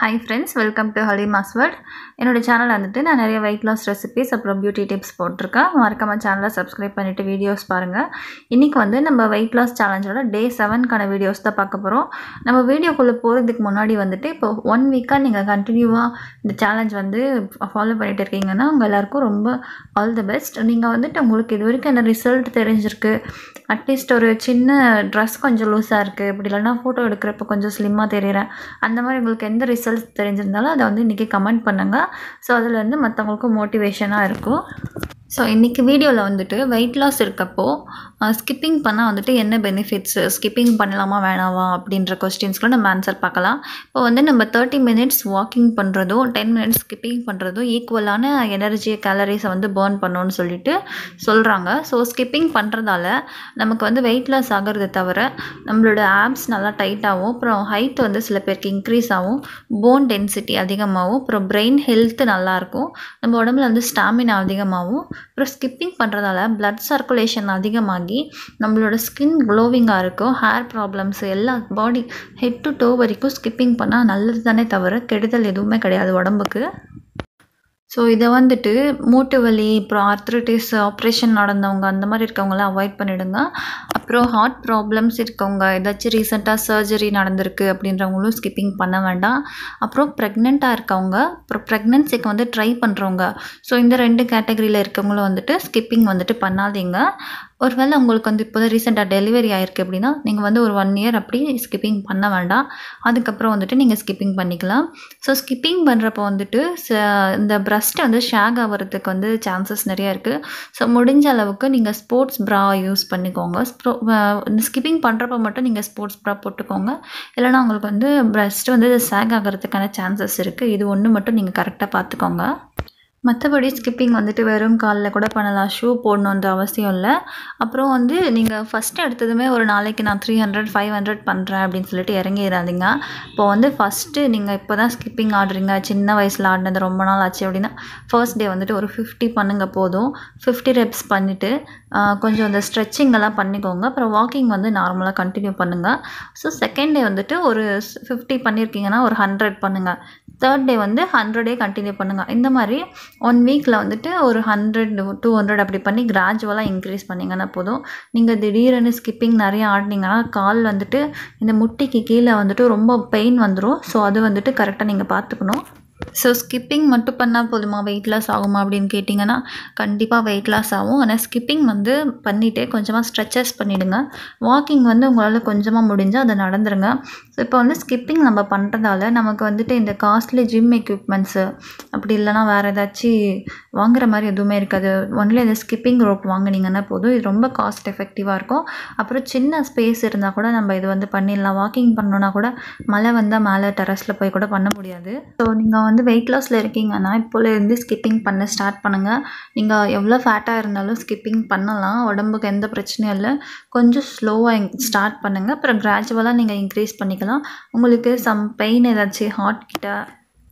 hi friends welcome to ஹலி மாஸ்வர்ட் என்னோடய சேனல் வந்துட்டு நான் நிறைய வெயிட் லாஸ் ரெசிபிஸ் அப்புறம் பியூட்டி டிப்ஸ் போட்டிருக்கேன் மறக்காமல் சேனலை சப்ஸ்கிரைப் பண்ணிவிட்டு வீடியோஸ் பாருங்கள் இன்றைக்கி வந்து நம்ம வெயிட் லாஸ் சேலஞ்சோட டே செவன்க்கான வீடியோஸ் தான் பார்க்க போகிறோம் நம்ம வீடியோக்குள்ளே போகிறதுக்கு முன்னாடி வந்துட்டு இப்போ ஒன் வீக்காக நீங்கள் கண்டினியூவாக இந்த சேலஞ்ச் வந்து ஃபாலோ பண்ணிகிட்டு இருக்கீங்கன்னா உங்கள் எல்லாருக்கும் ரொம்ப ஆல் தி பெஸ்ட் நீங்கள் வந்துட்டு உங்களுக்கு இது வரைக்கும் என்ன ரிசல்ட் தெரிஞ்சிருக்கு அட்லீஸ்ட் ஒரு சின்ன ட்ரெஸ் கொஞ்சம் லூஸாக இருக்குது இப்படி இல்லைன்னா ஃபோட்டோ எடுக்கிறப்ப கொஞ்சம் ஸ்லிம்மாக தெரிகிறேன் அந்த மாதிரி உங்களுக்கு எந்த ரிசல்ட் ரிசல்ட்ஸ் தெரிஞ்சிருந்தாலும் அதை வந்து இன்றைக்கி கமெண்ட் பண்ணுங்கள் ஸோ அதில் வந்து மற்றவங்களுக்கும் மோட்டிவேஷனாக இருக்கும் ஸோ இன்றைக்கி வீடியோவில் வந்துட்டு வெயிட் லாஸ் இருக்கப்போ ஸ்கிப்பிங் பண்ணால் வந்துட்டு என்ன பெனிஃபிட்ஸு ஸ்கிப்பிங் பண்ணலாமா வேணாவா அப்படின்ற கொஸ்டின்ஸ்க்குலாம் நம்ம ஆன்சர் பார்க்கலாம் இப்போ வந்து நம்ம தேர்ட்டி மினிட்ஸ் வாக்கிங் பண்ணுறதும் டென் மினிட்ஸ் ஸ்கிப்பிங் பண்ணுறதும் ஈக்குவலான எனர்ஜி கேலரிஸை வந்து பேர்ன் பண்ணணும்னு சொல்லிட்டு சொல்கிறாங்க ஸோ ஸ்கிப்பிங் பண்ணுறதால நமக்கு வந்து வெயிட் லாஸ் ஆகிறது தவிர நம்மளோட ஆப்ஸ் நல்லா டைட்டாகவும் அப்புறம் ஹைட் வந்து சில பேருக்கு இன்க்ரீஸ் ஆகும் போன் டென்சிட்டி அதிகமாகவும் அப்புறம் பிரெயின் ஹெல்த்து நல்லாயிருக்கும் நம்ம உடம்புல வந்து ஸ்டாமினா அதிகமாகவும் அப்புறம் ஸ்கிப்பிங் பண்ணுறதால ப்ளட் சர்க்குலேஷன் அதிகமாகி நம்மளோட ஸ்கின் க்ளோவிங்காக இருக்கும் ஹேர் ப்ராப்ளம்ஸ் எல்லா பாடி ஹெட் டு டோ வரைக்கும் ஸ்கிப்பிங் பண்ணால் நல்லது தானே தவிர கெடுதல் எதுவுமே கிடையாது உடம்புக்கு ஸோ இதை வந்துட்டு மூட்டு வலி அப்புறம் ஆர்த்ரட்டிஸ் ஆப்ரேஷன் நடந்தவங்க அந்த மாதிரி இருக்கவங்களாம் அவாய்ட் பண்ணிடுங்க அப்புறம் ஹார்ட் ப்ராப்ளம்ஸ் இருக்கவங்க ஏதாச்சும் ரீசெண்டாக சர்ஜரி நடந்திருக்கு அப்படின்றவங்களும் ஸ்கிப்பிங் பண்ண வேண்டாம் அப்புறம் ப்ரெக்னெண்ட்டாக இருக்கவங்க அப்புறம் ப்ரெக்னென்சிக்கு வந்து ட்ரை பண்ணுறவங்க ஸோ இந்த ரெண்டு கேட்டகரியில் இருக்கவங்களும் வந்துட்டு ஸ்கிப்பிங் வந்துட்டு பண்ணாதீங்க ஒரு உங்களுக்கு வந்து இப்போ தான் ரீசெண்டாக டெலிவரி ஆயிருக்கு அப்படின்னா நீங்கள் வந்து ஒரு ஒன் இயர் அப்படி ஸ்கிப்பிங் பண்ண வேண்டாம் அதுக்கப்புறம் வந்துட்டு நீங்கள் ஸ்கிப்பிங் பண்ணிக்கலாம் ஸோ ஸ்கிப்பிங் பண்ணுறப்போ வந்துட்டு இந்த ப்ரஸ்ட் வந்து ஷேக் ஆகிறதுக்கு வந்து சான்சஸ் நிறையா இருக்குது ஸோ முடிஞ்ச அளவுக்கு நீங்கள் ஸ்போர்ட்ஸ் ப்ரா யூஸ் பண்ணிக்கோங்க ஸ்ப்ரோ ஸ்கிப்பிங் பண்ணுறப்ப மட்டும் நீங்கள் ஸ்போர்ட்ஸ் ப்ரா போட்டுக்கோங்க இல்லைனா உங்களுக்கு வந்து ப்ரஸ்ட் வந்து ஷேக் ஆகிறதுக்கான சான்சஸ் இருக்குது இது ஒன்று மட்டும் நீங்கள் கரெக்டாக பார்த்துக்கோங்க மற்றபடி ஸ்கிப்பிங் வந்துட்டு வெறும் காலில் கூட பண்ணலாம் ஷூ போடணுன்ற அவசியம் இல்லை அப்புறம் வந்து நீங்கள் ஃபஸ்ட்டு எடுத்ததுமே ஒரு நாளைக்கு நான் த்ரீ ஹண்ட்ரட் ஃபைவ் ஹண்ட்ரட் பண்ணுறேன் அப்படின்னு சொல்லிட்டு இறங்கிடாதீங்க இப்போ வந்து ஃபஸ்ட்டு நீங்கள் இப்போ தான் ஸ்கிப்பிங் ஆடுறீங்க சின்ன வயசில் ஆடினது ரொம்ப நாள் ஆச்சு அப்படின்னா ஃபர்ஸ்ட் டே வந்துட்டு ஒரு ஃபிஃப்டி பண்ணுங்கள் போதும் ஃபிஃப்டி ரெப்ஸ் பண்ணிவிட்டு கொஞ்சம் இந்த ஸ்ட்ரெச்சிங் எல்லாம் பண்ணிக்கோங்க அப்புறம் வாக்கிங் வந்து நார்மலாக கண்டினியூ பண்ணுங்கள் ஸோ செகண்ட் டே வந்துட்டு ஒரு ஃபிஃப்டி பண்ணியிருக்கீங்கன்னா ஒரு ஹண்ட்ரட் பண்ணுங்கள் தேர்ட் டே வந்து ஹண்ட்ரடே கண்டினியூ பண்ணுங்கள் இந்த மாதிரி ஒன் வீக்கில் வந்துட்டு ஒரு ஹண்ட்ரட் டூ ஹண்ட்ரட் அப்படி பண்ணி கிராஜுவலாக இன்க்ரீஸ் பண்ணிங்கன்னா போதும் நீங்கள் திடீர்னு ஸ்கிப்பிங் நிறைய ஆடினீங்கன்னா கால் வந்துட்டு இந்த முட்டிக்கு கீழே வந்துட்டு ரொம்ப பெயின் வந்துடும் ஸோ அது வந்துட்டு கரெக்டாக நீங்கள் பார்த்துக்கணும் ஸோ ஸ்கிப்பிங் மட்டும் பண்ணால் போதுமா வெயிட் லாஸ் ஆகுமா அப்படின்னு கேட்டிங்கன்னா கண்டிப்பாக வெயிட் லாஸ் ஆகும் ஆனால் ஸ்கிப்பிங் வந்து பண்ணிவிட்டு கொஞ்சமாக ஸ்ட்ரெச்சஸ் பண்ணிவிடுங்க வாக்கிங் வந்து உங்களால் கொஞ்சமாக முடிஞ்சால் அதை நடந்துருங்க ஸோ இப்போ வந்து ஸ்கிப்பிங் நம்ம பண்ணுறதால நமக்கு வந்துட்டு இந்த காஸ்ட்லி ஜிம் எக்யூப்மெண்ட்ஸு அப்படி இல்லைனா வேறு ஏதாச்சும் வாங்குகிற மாதிரி எதுவுமே இருக்காது ஒன்லி இந்த ஸ்கிப்பிங் ரோப் வாங்கினீங்கன்னா போதும் இது ரொம்ப காஸ்ட் எஃபெக்டிவாக இருக்கும் அப்புறம் சின்ன ஸ்பேஸ் இருந்தால் கூட நம்ம இது வந்து பண்ணிடலாம் வாக்கிங் பண்ணோன்னா கூட மழை வந்தால் மேலே டெரஸில் போய் கூட பண்ண முடியாது ஸோ நீங்கள் வந்து வந்து வெயிட் லாஸில் இருக்கீங்கன்னா இப்போலேருந்து ஸ்கிப்பிங் பண்ண ஸ்டார்ட் பண்ணுங்கள் நீங்கள் எவ்வளோ ஃபேட்டாக இருந்தாலும் ஸ்கிப்பிங் பண்ணலாம் உடம்புக்கு எந்த பிரச்சனையும் இல்லை கொஞ்சம் ஸ்லோவாக ஸ்டார்ட் பண்ணுங்கள் அப்புறம் கிராஜுவலாக நீங்கள் இன்க்ரீஸ் பண்ணிக்கலாம் உங்களுக்கு சம் பெயின் ஏதாச்சும் ஹார்ட் கிட்ட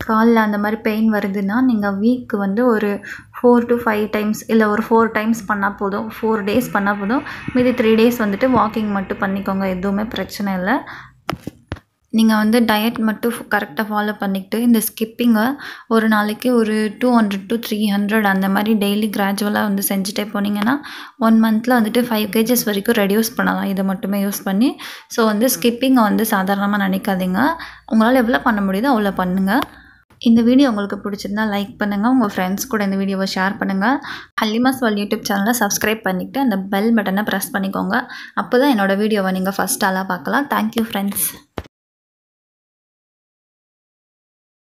காலில் அந்த மாதிரி பெயின் வருதுன்னா நீங்கள் வீக் வந்து ஒரு ஃபோர் டு ஃபைவ் டைம்ஸ் இல்லை ஒரு ஃபோர் டைம்ஸ் பண்ணால் போதும் ஃபோர் டேஸ் பண்ணால் போதும் மீதி த்ரீ டேஸ் வந்துட்டு வாக்கிங் மட்டும் பண்ணிக்கோங்க எதுவுமே பிரச்சனை இல்லை நீங்கள் வந்து டயட் மட்டும் கரெக்டாக ஃபாலோ பண்ணிக்கிட்டு இந்த ஸ்கிப்பிங்கை ஒரு நாளைக்கு ஒரு two hundred to three hundred அந்த மாதிரி டெய்லி கிராஜுவலாக வந்து செஞ்சுட்டே போனீங்கன்னா ஒன் மந்தில் வந்துட்டு ஃபைவ் கேஜஸ் வரைக்கும் ரெடியூஸ் பண்ணலாம் இதை மட்டுமே யூஸ் பண்ணி ஸோ வந்து ஸ்கிப்பிங்கை வந்து சாதாரணமாக நினைக்காதீங்க உங்களால் எவ்வளோ பண்ண முடியுதோ அவ்வளோ பண்ணுங்கள் இந்த வீடியோ உங்களுக்கு பிடிச்சிருந்தா லைக் பண்ணுங்கள் உங்கள் ஃப்ரெண்ட்ஸ் கூட இந்த வீடியோவை ஷேர் பண்ணுங்கள் ஹல்லிமாஸ் வால் யூடியூப் சேனலை சப்ஸ்கிரைப் பண்ணிவிட்டு அந்த பெல் பட்டனை ப்ரெஸ் பண்ணிக்கோங்க அப்போ தான் என்னோடய வீடியோவை நீங்கள் ஃபஸ்ட்டாலாம் பார்க்கலாம் தேங்க்யூ ஃப்ரெண்ட்ஸ்